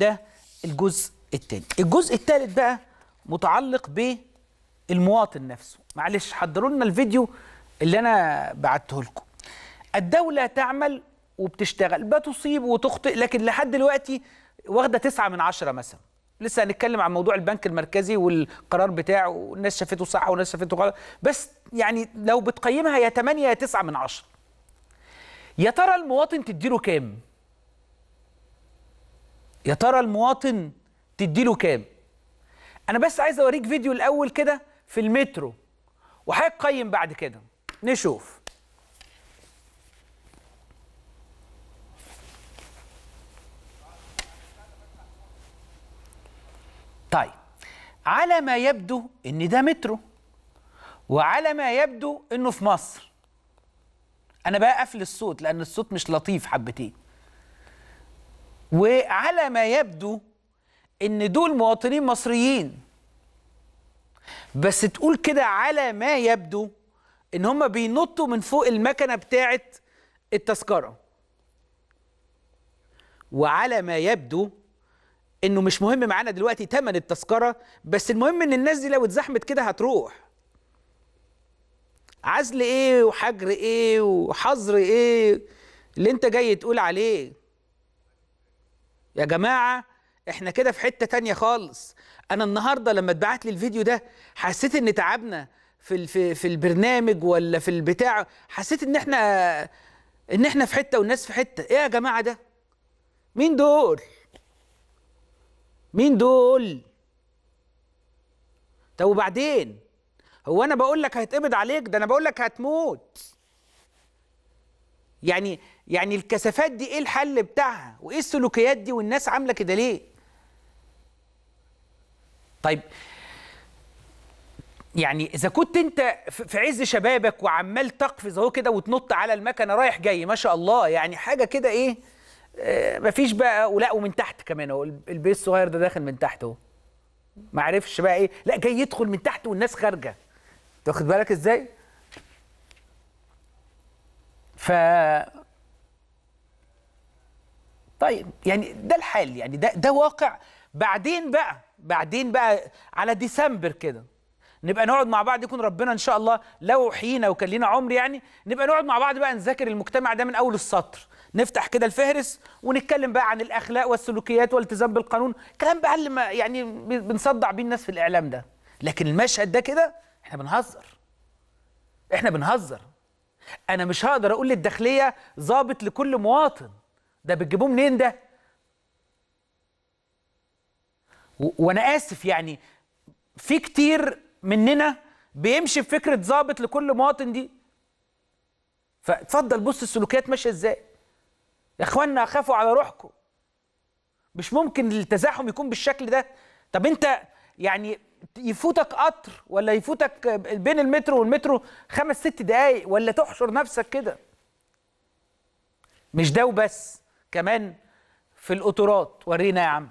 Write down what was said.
ده الجزء الثاني الجزء الثالث بقى متعلق بالمواطن نفسه معلش حضروا لنا الفيديو اللي انا بعته لكم الدوله تعمل وبتشتغل بتصيب وتخطئ لكن لحد دلوقتي واخده تسعة من عشرة مثلا لسه هنتكلم عن موضوع البنك المركزي والقرار بتاعه والناس شافته صح والناس شافته غلط بس يعني لو بتقيمها يا 8 يا 9 من 10 يا ترى المواطن تديله كام يا ترى المواطن تديله كام انا بس عايز اوريك فيديو الاول كده في المترو قيم بعد كده نشوف طيب على ما يبدو ان ده مترو وعلى ما يبدو انه في مصر انا بقى قافل الصوت لان الصوت مش لطيف حبتين وعلى ما يبدو ان دول مواطنين مصريين بس تقول كده على ما يبدو ان هم بينطوا من فوق المكنه بتاعه التذكره وعلى ما يبدو انه مش مهم معانا دلوقتي تمن التذكره بس المهم ان الناس دي لو اتزحمت كده هتروح عزل ايه وحجر ايه وحظر ايه اللي انت جاي تقول عليه يا جماعة احنا كده في حتة تانية خالص انا النهاردة لما اتبعت لي الفيديو ده حسيت ان تعبنا في في في البرنامج ولا في البتاع حسيت ان احنا ان احنا في حتة والناس في حتة ايه يا جماعة ده مين دول مين دول طب وبعدين هو انا بقول لك هيتقبض عليك ده انا بقول لك هتموت يعني يعني الكثافات دي ايه الحل بتاعها وايه السلوكيات دي والناس عامله كده ليه طيب يعني اذا كنت انت في عز شبابك وعمال تقفز اهو كده وتنط على المكنه رايح جاي ما شاء الله يعني حاجه كده ايه آه مفيش بقى ولا ومن تحت كمان اهو البيس الصغير ده داخل من تحت اهو ما عرفش بقى ايه لا جاي يدخل من تحت والناس خارجه تاخد بالك ازاي ف طيب يعني ده الحال يعني ده ده واقع بعدين بقى بعدين بقى على ديسمبر كده نبقى نقعد مع بعض يكون ربنا ان شاء الله لو حيينا وكان لينا عمر يعني نبقى نقعد مع بعض بقى نذاكر المجتمع ده من اول السطر نفتح كده الفهرس ونتكلم بقى عن الاخلاق والسلوكيات والالتزام بالقانون كلام بقى اللي يعني بنصدع بيه الناس في الاعلام ده لكن المشهد ده كده احنا بنهزر احنا بنهزر انا مش هقدر اقول للداخليه ظابط لكل مواطن ده بتجيبوه منين ده وانا اسف يعني في كتير مننا بيمشي بفكره ظابط لكل مواطن دي فاتفضل بص السلوكيات ماشيه ازاي يا اخوانا خافوا على روحكم مش ممكن التزاحم يكون بالشكل ده طب انت يعني يفوتك قطر ولا يفوتك بين المترو والمترو خمس ست دقايق ولا تحشر نفسك كده مش ده وبس كمان في القطورات ورينا يا عم